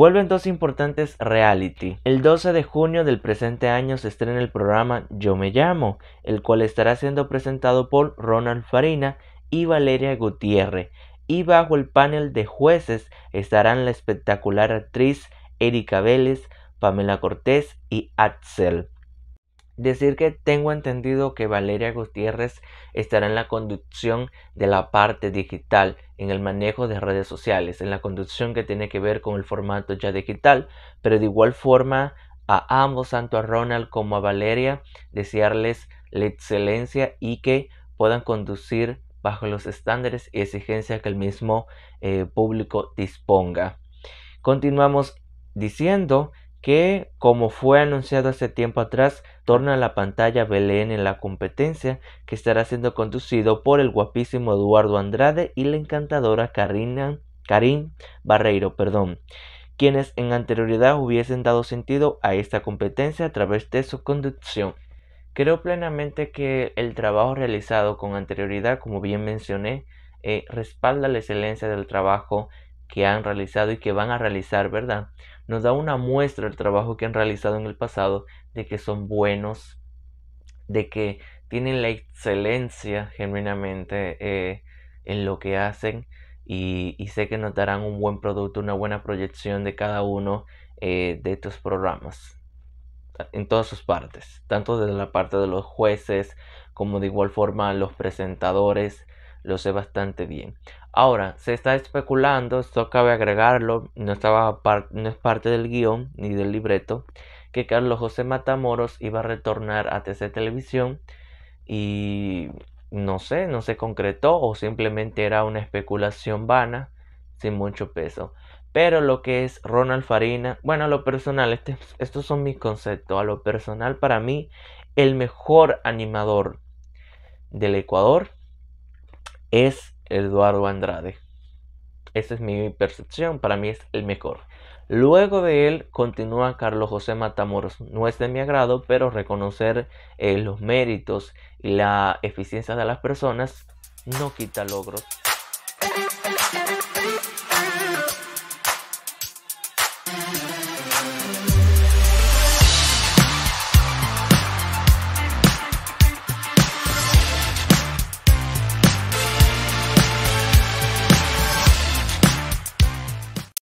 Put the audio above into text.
Vuelven dos importantes reality. El 12 de junio del presente año se estrena el programa Yo me llamo, el cual estará siendo presentado por Ronald Farina y Valeria Gutiérrez. Y bajo el panel de jueces estarán la espectacular actriz Erika Vélez, Pamela Cortés y Axel. Decir que tengo entendido que Valeria Gutiérrez estará en la conducción de la parte digital, en el manejo de redes sociales, en la conducción que tiene que ver con el formato ya digital, pero de igual forma a ambos, tanto a Ronald como a Valeria, desearles la excelencia y que puedan conducir bajo los estándares y exigencias que el mismo eh, público disponga. Continuamos diciendo que, como fue anunciado hace tiempo atrás, torna a la pantalla Belén en la competencia, que estará siendo conducido por el guapísimo Eduardo Andrade y la encantadora Karina, Karin Barreiro, perdón, quienes en anterioridad hubiesen dado sentido a esta competencia a través de su conducción. Creo plenamente que el trabajo realizado con anterioridad, como bien mencioné, eh, respalda la excelencia del trabajo que han realizado y que van a realizar, ¿verdad? Nos da una muestra del trabajo que han realizado en el pasado, de que son buenos, de que tienen la excelencia genuinamente eh, en lo que hacen y, sé que nos darán un buen producto, una buena proyección de cada uno eh, de estos programas en todas sus partes, tanto desde la parte de los jueces como de igual forma los presentadores, lo sé bastante bien. Ahora, se está especulando, esto cabe agregarlo, no, estaba no es parte del guión ni del libreto, que Carlos José Matamoros iba a retornar a TC Televisión y no sé, no se concretó o simplemente era una especulación vana sin mucho peso. Pero lo que es Ronald Farina, bueno, a lo personal, este, estos son mis conceptos. A lo personal, para mí, el mejor animador del Ecuador es Eduardo Andrade. Esa es mi percepción, para mí es el mejor. Luego de él continúa Carlos José Matamoros. No es de mi agrado, pero reconocer eh, los méritos y la eficiencia de las personas no quita logros.